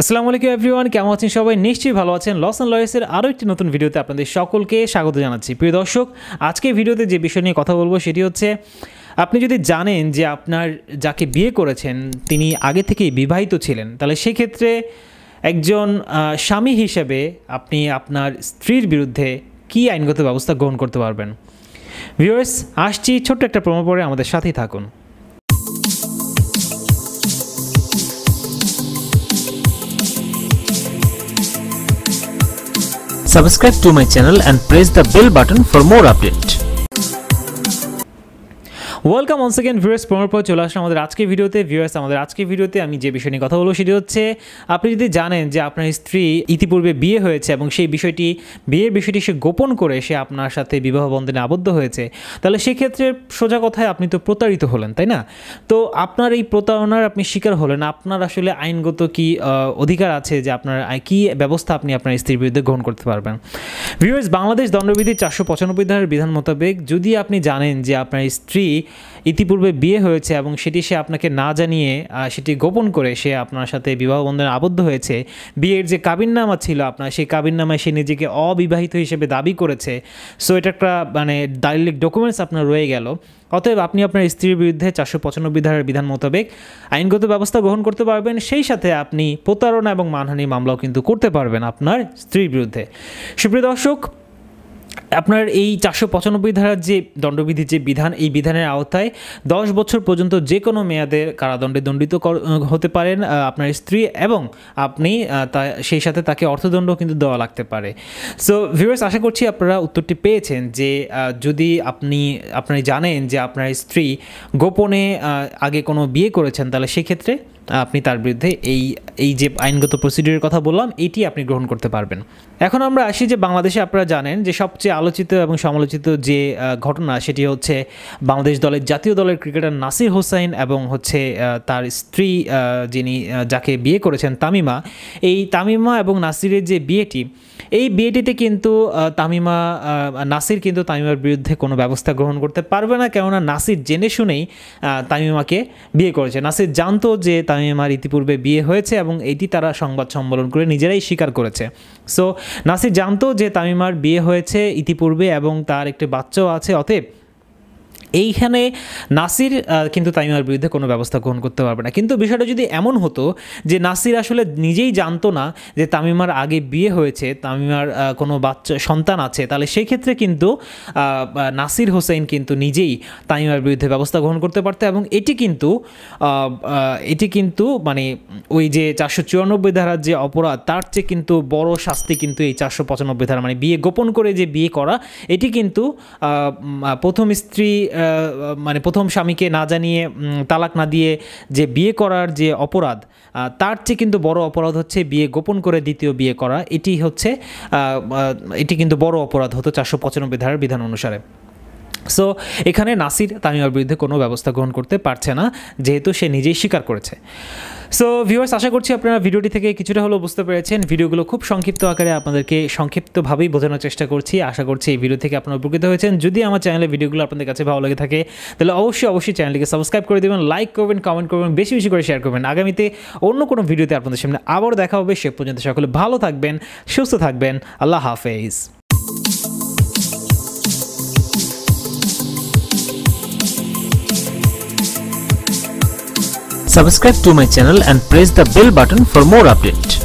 আসসালামু আলাইকুম এভরিওয়ান কেমন আছেন সবাই নিশ্চয়ই ভালো আছেন লস অ্যান্ড লয়েসের আরও একটি নতুন ভিডিওতে আপনাদের সকলকে স্বাগত জানাচ্ছি প্রিয় দর্শক আজকে ভিডিওতে যে বিষয় নিয়ে কথা বলবো সেটি হচ্ছে আপনি যদি জানেন যে আপনার যাকে বিয়ে করেছেন তিনি আগে থেকেই বিবাহিত ছিলেন তাহলে সেক্ষেত্রে একজন স্বামী হিসেবে আপনি আপনার স্ত্রীর বিরুদ্ধে কী আইনগত ব্যবস্থা গ্রহণ করতে পারবেন ভিউয়ার্স আসছি ছোট্ট একটা প্রমাণ পরে আমাদের সাথেই থাকুন Subscribe to my channel and press the bell button for more updates. Welcome on second viewers পনেরো পর চলে আসলাম আমাদের আজকে ভিডিওতে ভিউয়ার্স আমাদের আজকে ভিডিওতে আমি যে বিষয় নিয়ে কথা বলবো সেটি হচ্ছে আপনি যদি জানেন যে আপনার স্ত্রী ইতিপূর্বে বিয়ে হয়েছে এবং সেই বিষয়টি বিয়ের বিষয়টি সে গোপন করে সে আপনার সাথে বিবাহ বন্ধনে আবদ্ধ হয়েছে তাহলে সেক্ষেত্রে সোজা কথায় আপনি তো প্রতারিত হলেন তাই না তো আপনার এই প্রতারণার আপনি শিকার হলেন আপনার আসলে আইনগত কি অধিকার আছে যে আপনার কি ব্যবস্থা আপনি আপনার স্ত্রীর বিরুদ্ধে গ্রহণ করতে পারবেন ভিউয়ার্স বাংলাদেশ দণ্ডবিধি চারশো পঁচানব্বই ধারার বিধান মোতাবেক যদি আপনি জানেন যে আপনার স্ত্রী ইতিপূর্বে বিয়ে হয়েছে এবং সেটি সে আপনাকে না জানিয়ে সেটি গোপন করে সে আপনার সাথে বিবাহ বন্ধনে আবদ্ধ হয়েছে বিয়ের যে কাবিননামা ছিল আপনার সেই কাবিননামায় সে নিজেকে অবিবাহিত হিসেবে দাবি করেছে সো এটা একটা মানে দালিলিক ডকুমেন্টস আপনার রয়ে গেল অতএব আপনি আপনার স্ত্রীর বিরুদ্ধে চারশো পঁচানব্বই ধারার বিধান মোতাবেক আইনগত ব্যবস্থা গ্রহণ করতে পারবেন সেই সাথে আপনি প্রতারণা এবং মানহানি মামলাও কিন্তু করতে পারবেন আপনার স্ত্রীর বিরুদ্ধে সুপ্রিয় দর্শক আপনার এই চারশো পঁচানব্বই ধারার যে দণ্ডবিধির যে বিধান এই বিধানের আওতায় দশ বছর পর্যন্ত যে কোনো মেয়াদে কারাদণ্ডে দণ্ডিত হতে পারেন আপনার স্ত্রী এবং আপনি তা সেই সাথে তাকে অর্থদণ্ড কিন্তু দেওয়া লাগতে পারে সো ভিউয়ার্স আশা করছি আপনারা উত্তরটি পেয়েছেন যে যদি আপনি আপনি জানেন যে আপনার স্ত্রী গোপনে আগে কোনো বিয়ে করেছেন তাহলে সেক্ষেত্রে আপনি তার বিরুদ্ধে এই এই যে আইনগত প্রসিডিউরের কথা বললাম এটি আপনি গ্রহণ করতে পারবেন এখন আমরা আসি যে বাংলাদেশে আপনারা জানেন যে সবচেয়ে আলোচিত এবং সমালোচিত যে ঘটনা সেটি হচ্ছে বাংলাদেশ দলের জাতীয় দলের ক্রিকেটার নাসির হোসাইন এবং হচ্ছে তার স্ত্রী যিনি যাকে বিয়ে করেছেন তামিমা এই তামিমা এবং নাসিরের যে বিয়েটি এই বিয়েটিতে কিন্তু তামিমা নাসির কিন্তু তামিমার বিরুদ্ধে কোনো ব্যবস্থা গ্রহণ করতে পারবে না কেননা নাসির জেনে শুনেই তামিমাকে বিয়ে করেছে নাসির জানতো যে তামিমার ইতিপূর্বে বিয়ে হয়েছে এবং এটি তারা সংবাদ সম্মেলন করে নিজেরাই স্বীকার করেছে সো নাসির জানতো যে তামিমার বিয়ে হয়েছে ইতিপূর্বে এবং তার একটি বাচ্চাও আছে অতএব এইখানে নাসির কিন্তু তাইমার বিরুদ্ধে কোনো ব্যবস্থা গ্রহণ করতে পারবে না কিন্তু বিষয়টা যদি এমন হতো যে নাসির আসলে নিজেই জানতো না যে তামিমার আগে বিয়ে হয়েছে তামিমার কোনো বাচ্চা সন্তান আছে তাহলে সেই ক্ষেত্রে কিন্তু নাসির হোসেন কিন্তু নিজেই তামিমার বিরুদ্ধে ব্যবস্থা গ্রহণ করতে পারতো এবং এটি কিন্তু এটি কিন্তু মানে ওই যে চারশো চুরানব্বই ধারার যে অপরাধ তার চেয়ে কিন্তু বড় শাস্তি কিন্তু এই চারশো পঁচানব্বই ধারা মানে বিয়ে গোপন করে যে বিয়ে করা এটি কিন্তু প্রথম স্ত্রী মানে প্রথম স্বামীকে না জানিয়ে তালাক না দিয়ে যে বিয়ে করার যে অপরাধ তার চেয়ে কিন্তু বড় অপরাধ হচ্ছে বিয়ে গোপন করে দ্বিতীয় বিয়ে করা এটি হচ্ছে এটি কিন্তু বড় অপরাধ হতো চারশো পঁচানব্বই ধারার বিধান অনুসারে সো এখানে নাসির তামিমার বিরুদ্ধে কোনো ব্যবস্থা গ্রহণ করতে পারছে না যেহেতু সে নিজেই স্বীকার করেছে সো ভিউয়ার্স আশা করছি আপনারা ভিডিওটি থেকে কিছুটা হলেও বুঝতে পেরেছেন ভিডিওগুলো খুব সংক্ষিপ্ত আকারে আপনাদেরকে সংক্ষিপ্তভাবেই বোঝানোর চেষ্টা করছি আশা করছি এই ভিডিও থেকে আপনারা উপকৃত হয়েছেন যদি আমার চ্যানেলের ভিডিওগুলো আপনাদের কাছে ভালো লেগে থাকে তাহলে অবশ্যই অবশ্যই চ্যানেলটিকে সাবস্ক্রাইব করে দেবেন লাইক করবেন কমেন্ট করবেন বেশি বেশি করে শেয়ার করবেন আগামীতে অন্য কোনো ভিডিওতে আপনাদের সামনে আবার দেখা হবে সে পর্যন্ত সকলে ভালো থাকবেন সুস্থ থাকবেন আল্লাহ হাফেজ Subscribe to my channel and press the bell button for more updates.